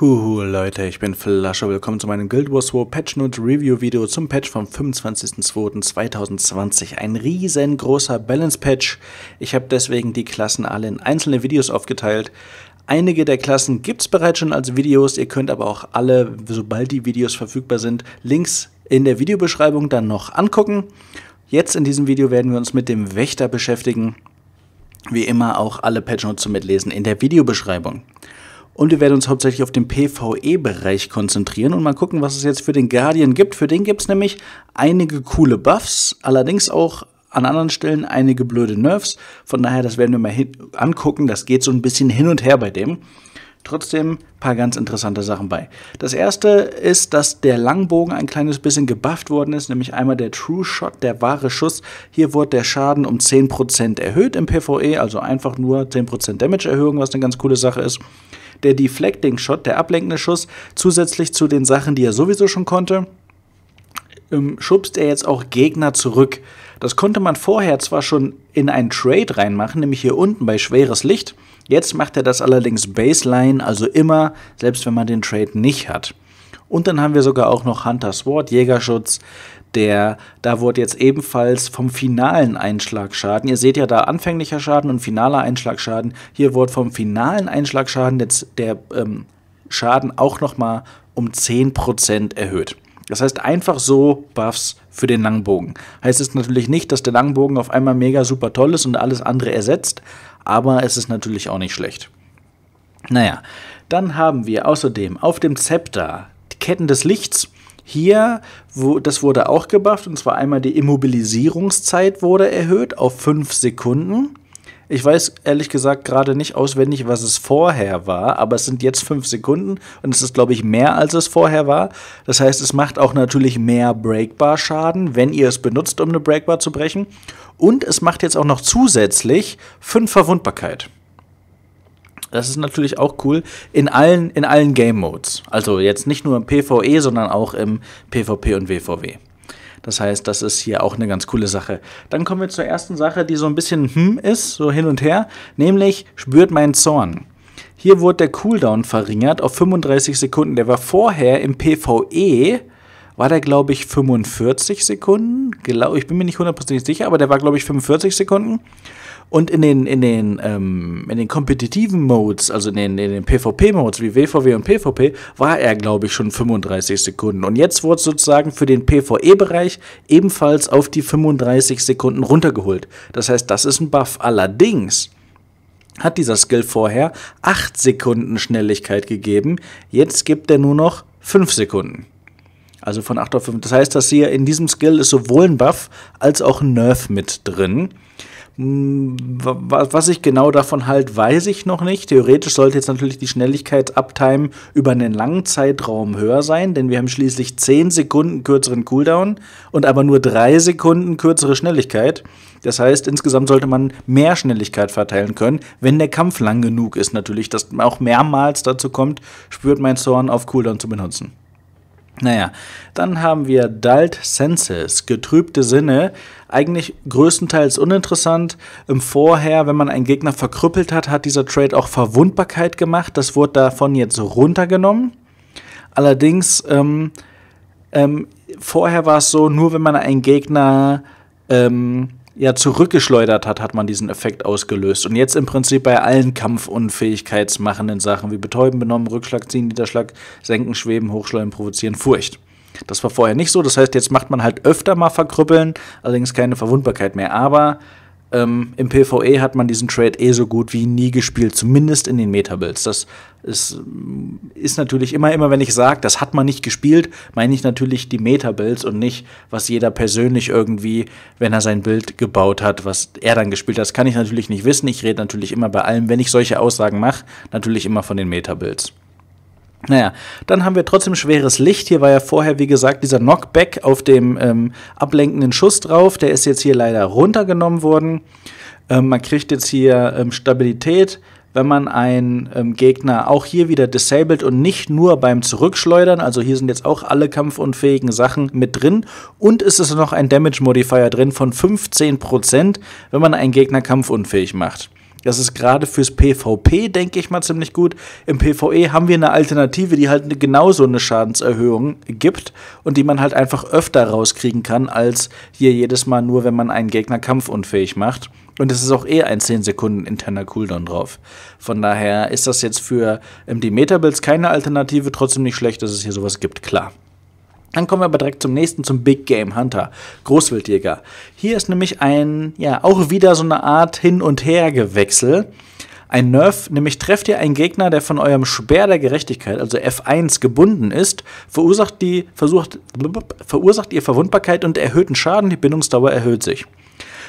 Huhu Leute, ich bin Flasche, willkommen zu meinem Guild Wars 2 Patch Note Review Video zum Patch vom 25.02.2020. Ein riesengroßer Balance Patch. Ich habe deswegen die Klassen alle in einzelne Videos aufgeteilt. Einige der Klassen gibt es bereits schon als Videos, ihr könnt aber auch alle, sobald die Videos verfügbar sind, Links in der Videobeschreibung dann noch angucken. Jetzt in diesem Video werden wir uns mit dem Wächter beschäftigen. Wie immer auch alle Patch Notes zum Mitlesen in der Videobeschreibung. Und wir werden uns hauptsächlich auf den PvE-Bereich konzentrieren und mal gucken, was es jetzt für den Guardian gibt. Für den gibt es nämlich einige coole Buffs, allerdings auch an anderen Stellen einige blöde Nerfs. Von daher, das werden wir mal angucken. Das geht so ein bisschen hin und her bei dem. Trotzdem paar ganz interessante Sachen bei. Das erste ist, dass der Langbogen ein kleines bisschen gebufft worden ist, nämlich einmal der True Shot, der wahre Schuss. Hier wurde der Schaden um 10% erhöht im PvE, also einfach nur 10% Damage-Erhöhung, was eine ganz coole Sache ist der Deflecting Shot, der ablenkende Schuss, zusätzlich zu den Sachen, die er sowieso schon konnte, ähm, schubst er jetzt auch Gegner zurück. Das konnte man vorher zwar schon in einen Trade reinmachen, nämlich hier unten bei schweres Licht. Jetzt macht er das allerdings Baseline, also immer, selbst wenn man den Trade nicht hat. Und dann haben wir sogar auch noch Hunters Ward, Jägerschutz, der, da wurde jetzt ebenfalls vom finalen Einschlagschaden, ihr seht ja da anfänglicher Schaden und finaler Einschlagschaden, hier wurde vom finalen Einschlagschaden jetzt der ähm, Schaden auch nochmal um 10% erhöht. Das heißt, einfach so Buffs für den Langbogen. Heißt es natürlich nicht, dass der Langbogen auf einmal mega super toll ist und alles andere ersetzt, aber es ist natürlich auch nicht schlecht. Naja, dann haben wir außerdem auf dem Zepter die Ketten des Lichts. Hier, wo, das wurde auch gebufft, und zwar einmal die Immobilisierungszeit wurde erhöht auf 5 Sekunden. Ich weiß ehrlich gesagt gerade nicht auswendig, was es vorher war, aber es sind jetzt 5 Sekunden und es ist, glaube ich, mehr, als es vorher war. Das heißt, es macht auch natürlich mehr Breakbar-Schaden, wenn ihr es benutzt, um eine Breakbar zu brechen. Und es macht jetzt auch noch zusätzlich 5 Verwundbarkeit. Das ist natürlich auch cool in allen, in allen Game Modes. Also jetzt nicht nur im PvE, sondern auch im PvP und WVW. Das heißt, das ist hier auch eine ganz coole Sache. Dann kommen wir zur ersten Sache, die so ein bisschen hm ist, so hin und her, nämlich spürt meinen Zorn. Hier wurde der Cooldown verringert auf 35 Sekunden. Der war vorher im PvE, war der, glaube ich, 45 Sekunden. Ich bin mir nicht hundertprozentig sicher, aber der war, glaube ich, 45 Sekunden. Und in den, in den, ähm, in den kompetitiven Modes, also in den, in den PvP-Modes wie WVW und PvP, war er, glaube ich, schon 35 Sekunden. Und jetzt wurde sozusagen für den PvE-Bereich ebenfalls auf die 35 Sekunden runtergeholt. Das heißt, das ist ein Buff. Allerdings hat dieser Skill vorher 8 Sekunden Schnelligkeit gegeben. Jetzt gibt er nur noch 5 Sekunden. Also von 8 auf 5. Das heißt, dass hier in diesem Skill ist sowohl ein Buff als auch ein Nerf mit drin. Hm, was ich genau davon halt, weiß ich noch nicht. Theoretisch sollte jetzt natürlich die Schnelligkeit Uptime über einen langen Zeitraum höher sein, denn wir haben schließlich 10 Sekunden kürzeren Cooldown und aber nur 3 Sekunden kürzere Schnelligkeit. Das heißt, insgesamt sollte man mehr Schnelligkeit verteilen können, wenn der Kampf lang genug ist natürlich, dass man auch mehrmals dazu kommt, spürt mein Zorn auf Cooldown zu benutzen. Naja, dann haben wir Dalt Senses, getrübte Sinne, eigentlich größtenteils uninteressant. Im Vorher, wenn man einen Gegner verkrüppelt hat, hat dieser Trade auch Verwundbarkeit gemacht. Das wurde davon jetzt runtergenommen. Allerdings, ähm, ähm, vorher war es so, nur wenn man einen Gegner ähm, ja zurückgeschleudert hat, hat man diesen Effekt ausgelöst. Und jetzt im Prinzip bei allen kampfunfähigkeitsmachenden Sachen wie Betäuben, Benommen, Rückschlag, Ziehen, Niederschlag, Senken, Schweben, Hochschleudern, Provozieren, Furcht. Das war vorher nicht so. Das heißt, jetzt macht man halt öfter mal Verkrüppeln, allerdings keine Verwundbarkeit mehr. Aber ähm, Im PvE hat man diesen Trade eh so gut wie nie gespielt, zumindest in den Meta-Builds. Das ist, mm, ist natürlich immer, immer wenn ich sage, das hat man nicht gespielt, meine ich natürlich die Meta-Builds und nicht, was jeder persönlich irgendwie, wenn er sein Bild gebaut hat, was er dann gespielt hat. Das kann ich natürlich nicht wissen. Ich rede natürlich immer bei allem, wenn ich solche Aussagen mache, natürlich immer von den Meta-Builds. Naja, dann haben wir trotzdem schweres Licht. Hier war ja vorher, wie gesagt, dieser Knockback auf dem ähm, ablenkenden Schuss drauf. Der ist jetzt hier leider runtergenommen worden. Ähm, man kriegt jetzt hier ähm, Stabilität, wenn man einen ähm, Gegner auch hier wieder disabled und nicht nur beim Zurückschleudern. Also hier sind jetzt auch alle kampfunfähigen Sachen mit drin. Und es ist noch ein Damage Modifier drin von 15%, wenn man einen Gegner kampfunfähig macht. Das ist gerade fürs PvP, denke ich mal, ziemlich gut. Im PvE haben wir eine Alternative, die halt genauso eine Schadenserhöhung gibt und die man halt einfach öfter rauskriegen kann, als hier jedes Mal nur, wenn man einen Gegner kampfunfähig macht. Und es ist auch eh ein 10 Sekunden interner Cooldown drauf. Von daher ist das jetzt für die Metabills keine Alternative, trotzdem nicht schlecht, dass es hier sowas gibt, klar. Dann kommen wir aber direkt zum nächsten, zum Big Game Hunter, Großwildjäger. Hier ist nämlich ein, ja, auch wieder so eine Art Hin- und Hergewechsel. Ein Nerf, nämlich trefft ihr einen Gegner, der von eurem Speer der Gerechtigkeit, also F1, gebunden ist, verursacht, die, versucht, verursacht ihr Verwundbarkeit und erhöhten Schaden, die Bindungsdauer erhöht sich.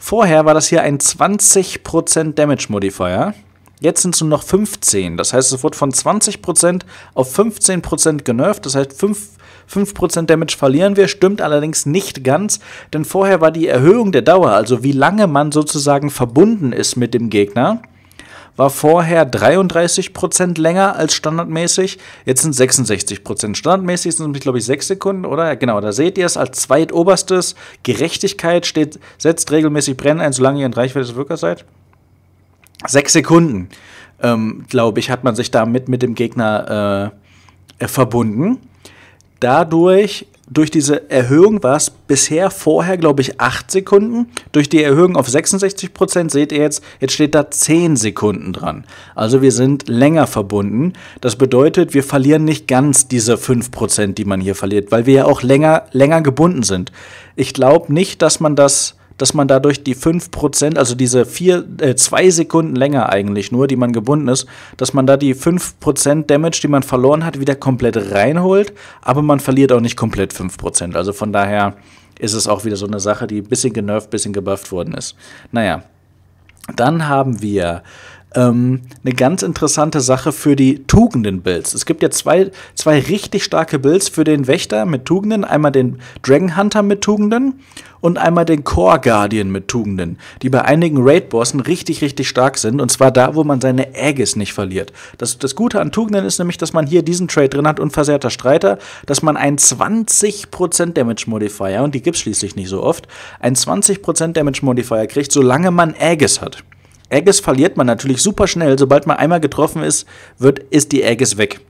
Vorher war das hier ein 20% Damage Modifier. Jetzt sind es nur noch 15. Das heißt, es wurde von 20% auf 15% genervt. Das heißt, 5 5% Damage verlieren wir, stimmt allerdings nicht ganz, denn vorher war die Erhöhung der Dauer, also wie lange man sozusagen verbunden ist mit dem Gegner, war vorher 33% länger als standardmäßig, jetzt sind 66%. Standardmäßig sind es, glaube ich, 6 Sekunden, oder? Genau, da seht ihr es als zweitoberstes. Gerechtigkeit steht, setzt regelmäßig Brennen ein, solange ihr in Reichweite des Wirkers seid. 6 Sekunden, ähm, glaube ich, hat man sich damit mit dem Gegner äh, äh verbunden dadurch durch diese Erhöhung war es bisher vorher, glaube ich, 8 Sekunden. Durch die Erhöhung auf 66 Prozent seht ihr jetzt, jetzt steht da 10 Sekunden dran. Also wir sind länger verbunden. Das bedeutet, wir verlieren nicht ganz diese 5 Prozent, die man hier verliert, weil wir ja auch länger, länger gebunden sind. Ich glaube nicht, dass man das dass man dadurch die 5%, also diese vier, äh, zwei Sekunden länger eigentlich nur, die man gebunden ist, dass man da die 5% Damage, die man verloren hat, wieder komplett reinholt, aber man verliert auch nicht komplett 5%. Also von daher ist es auch wieder so eine Sache, die ein bisschen genervt, ein bisschen gebufft worden ist. Naja, dann haben wir ähm, eine ganz interessante Sache für die Tugenden-Builds. Es gibt ja zwei, zwei richtig starke Builds für den Wächter mit Tugenden. Einmal den Dragon Hunter mit Tugenden und einmal den Core Guardian mit Tugenden, die bei einigen Raid-Bossen richtig, richtig stark sind. Und zwar da, wo man seine Aegis nicht verliert. Das, das Gute an Tugenden ist nämlich, dass man hier diesen Trade drin hat, unversehrter Streiter, dass man einen 20% Damage Modifier, und die gibt es schließlich nicht so oft, einen 20% Damage Modifier kriegt, solange man Aegis hat. Agges verliert man natürlich super schnell. Sobald man einmal getroffen ist, wird, ist die Agges weg.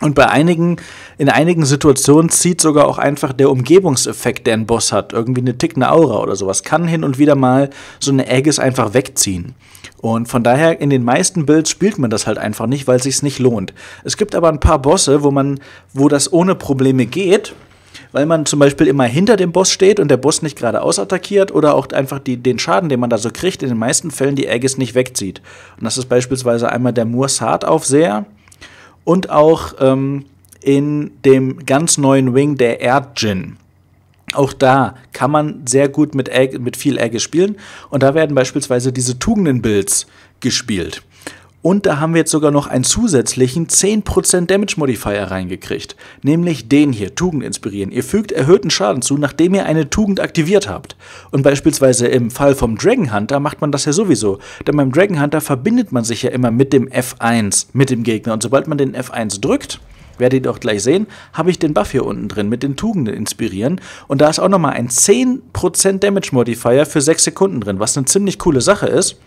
Und bei einigen, in einigen Situationen zieht sogar auch einfach der Umgebungseffekt, der ein Boss hat, irgendwie eine tickende Aura oder sowas, kann hin und wieder mal so eine Aegis einfach wegziehen. Und von daher, in den meisten Builds spielt man das halt einfach nicht, weil es sich nicht lohnt. Es gibt aber ein paar Bosse, wo man, wo das ohne Probleme geht, weil man zum Beispiel immer hinter dem Boss steht und der Boss nicht geradeaus attackiert oder auch einfach die, den Schaden, den man da so kriegt, in den meisten Fällen die Aegis nicht wegzieht. Und das ist beispielsweise einmal der Mursart aufseher und auch ähm, in dem ganz neuen Wing der Erdjin. Auch da kann man sehr gut mit, Ag mit viel Agge spielen. Und da werden beispielsweise diese Tugenden-Builds gespielt. Und da haben wir jetzt sogar noch einen zusätzlichen 10% Damage Modifier reingekriegt. Nämlich den hier, Tugend inspirieren. Ihr fügt erhöhten Schaden zu, nachdem ihr eine Tugend aktiviert habt. Und beispielsweise im Fall vom Dragon Hunter macht man das ja sowieso. Denn beim Dragon Hunter verbindet man sich ja immer mit dem F1, mit dem Gegner. Und sobald man den F1 drückt, werdet ihr auch gleich sehen, habe ich den Buff hier unten drin mit den Tugenden inspirieren. Und da ist auch nochmal ein 10% Damage Modifier für 6 Sekunden drin, was eine ziemlich coole Sache ist.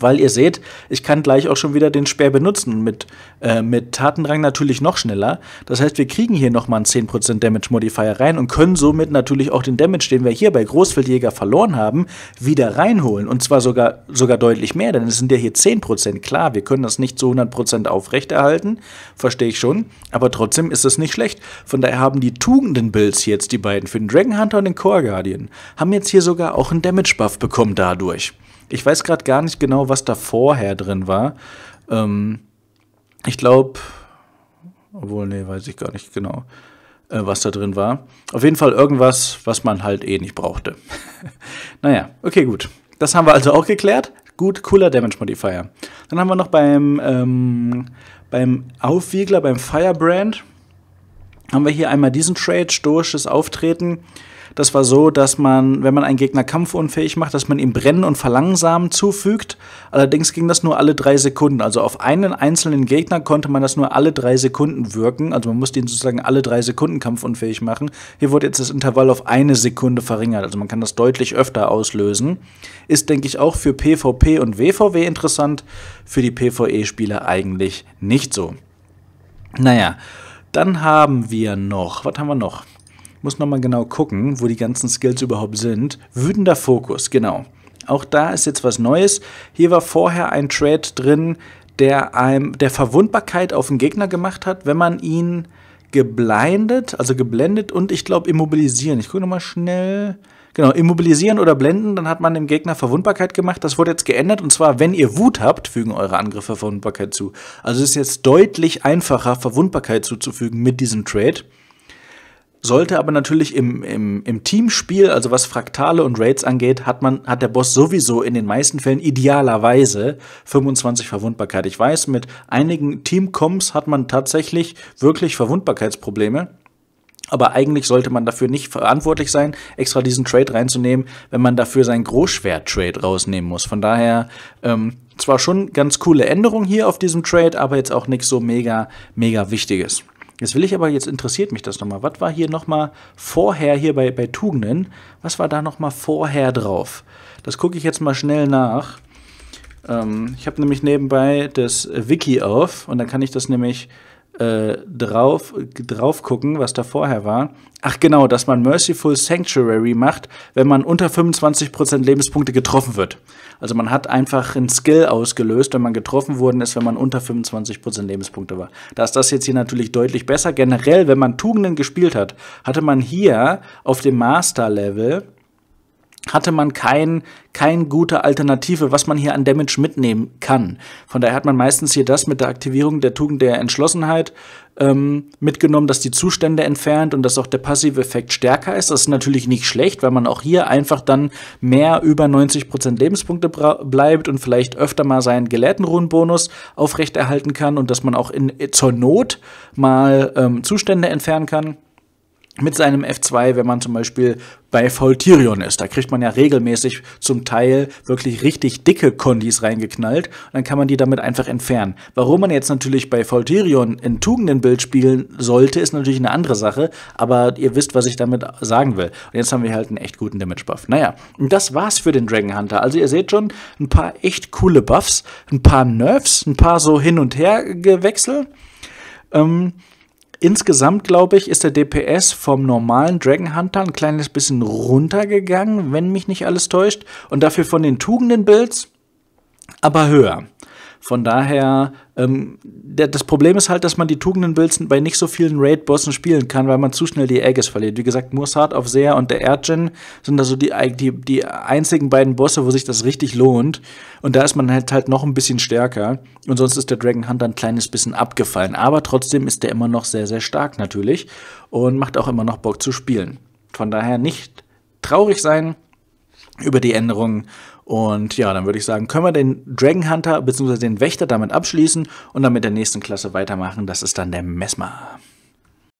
Weil ihr seht, ich kann gleich auch schon wieder den Speer benutzen. Mit, äh, mit Tatendrang natürlich noch schneller. Das heißt, wir kriegen hier nochmal einen 10% Damage Modifier rein und können somit natürlich auch den Damage, den wir hier bei Großfeldjäger verloren haben, wieder reinholen. Und zwar sogar, sogar deutlich mehr, denn es sind ja hier 10%. Klar, wir können das nicht zu 100% aufrechterhalten, verstehe ich schon. Aber trotzdem ist es nicht schlecht. Von daher haben die Tugenden-Builds jetzt, die beiden, für den Dragon Hunter und den Core Guardian, haben jetzt hier sogar auch einen Damage-Buff bekommen dadurch. Ich weiß gerade gar nicht genau, was da vorher drin war. Ähm, ich glaube, obwohl, nee, weiß ich gar nicht genau, äh, was da drin war. Auf jeden Fall irgendwas, was man halt eh nicht brauchte. naja, okay, gut. Das haben wir also auch geklärt. Gut, cooler Damage Modifier. Dann haben wir noch beim, ähm, beim Aufwiegler, beim Firebrand, haben wir hier einmal diesen Trade, stoisches Auftreten. Das war so, dass man, wenn man einen Gegner kampfunfähig macht, dass man ihm Brennen und Verlangsamen zufügt. Allerdings ging das nur alle drei Sekunden. Also auf einen einzelnen Gegner konnte man das nur alle drei Sekunden wirken. Also man musste ihn sozusagen alle drei Sekunden kampfunfähig machen. Hier wurde jetzt das Intervall auf eine Sekunde verringert. Also man kann das deutlich öfter auslösen. Ist, denke ich, auch für PvP und WVW interessant. Für die PvE-Spieler eigentlich nicht so. Naja. Dann haben wir noch, was haben wir noch? Ich Muss nochmal genau gucken, wo die ganzen Skills überhaupt sind. Wütender Fokus, genau. Auch da ist jetzt was Neues. Hier war vorher ein Trade drin, der, einem, der Verwundbarkeit auf den Gegner gemacht hat, wenn man ihn geblindet, also geblendet und ich glaube immobilisieren. Ich gucke nochmal schnell. Genau, immobilisieren oder blenden, dann hat man dem Gegner Verwundbarkeit gemacht. Das wurde jetzt geändert und zwar, wenn ihr Wut habt, fügen eure Angriffe Verwundbarkeit zu. Also es ist jetzt deutlich einfacher, Verwundbarkeit zuzufügen mit diesem Trade. Sollte aber natürlich im, im, im Teamspiel, also was Fraktale und Raids angeht, hat, man, hat der Boss sowieso in den meisten Fällen idealerweise 25 Verwundbarkeit. Ich weiß, mit einigen Teamcoms hat man tatsächlich wirklich Verwundbarkeitsprobleme. Aber eigentlich sollte man dafür nicht verantwortlich sein, extra diesen Trade reinzunehmen, wenn man dafür seinen Großschwert-Trade rausnehmen muss. Von daher ähm, zwar schon ganz coole Änderung hier auf diesem Trade, aber jetzt auch nichts so mega, mega Wichtiges. Jetzt will ich aber, jetzt interessiert mich das nochmal. Was war hier nochmal vorher hier bei, bei Tugenden? Was war da nochmal vorher drauf? Das gucke ich jetzt mal schnell nach. Ähm, ich habe nämlich nebenbei das Wiki auf und dann kann ich das nämlich äh, drauf, drauf gucken, was da vorher war. Ach genau, dass man Merciful Sanctuary macht, wenn man unter 25% Lebenspunkte getroffen wird. Also man hat einfach einen Skill ausgelöst, wenn man getroffen worden ist, wenn man unter 25% Lebenspunkte war. Da ist das jetzt hier natürlich deutlich besser. Generell, wenn man Tugenden gespielt hat, hatte man hier auf dem Master-Level hatte man kein, kein gute Alternative, was man hier an Damage mitnehmen kann. Von daher hat man meistens hier das mit der Aktivierung der Tugend der Entschlossenheit ähm, mitgenommen, dass die Zustände entfernt und dass auch der passive Effekt stärker ist. Das ist natürlich nicht schlecht, weil man auch hier einfach dann mehr über 90% Lebenspunkte bleibt und vielleicht öfter mal seinen Gelehrtenruhenbonus aufrechterhalten kann und dass man auch in, zur Not mal ähm, Zustände entfernen kann mit seinem F2, wenn man zum Beispiel bei Voltirion ist. Da kriegt man ja regelmäßig zum Teil wirklich richtig dicke Kondis reingeknallt Und dann kann man die damit einfach entfernen. Warum man jetzt natürlich bei Voltirion in Tugendenbild spielen sollte, ist natürlich eine andere Sache, aber ihr wisst, was ich damit sagen will. Und jetzt haben wir halt einen echt guten Damage-Buff. Naja, und das war's für den Dragon Hunter. Also ihr seht schon, ein paar echt coole Buffs, ein paar Nerfs, ein paar so hin und her gewechselt. Ähm, Insgesamt, glaube ich, ist der DPS vom normalen Dragon Hunter ein kleines bisschen runtergegangen, wenn mich nicht alles täuscht. Und dafür von den Tugenden-Builds aber höher. Von daher, ähm, der, das Problem ist halt, dass man die Tugenden Wilson bei nicht so vielen Raid-Bossen spielen kann, weil man zu schnell die Aegis verliert. Wie gesagt, Mursart auf Seer und der Erdgen sind also die, die, die einzigen beiden Bosse, wo sich das richtig lohnt. Und da ist man halt, halt noch ein bisschen stärker. Und sonst ist der Dragon Hunter ein kleines bisschen abgefallen. Aber trotzdem ist der immer noch sehr, sehr stark natürlich und macht auch immer noch Bock zu spielen. Von daher nicht traurig sein über die Änderungen und ja, dann würde ich sagen, können wir den Dragon Hunter bzw. den Wächter damit abschließen und dann mit der nächsten Klasse weitermachen. Das ist dann der Mesmer.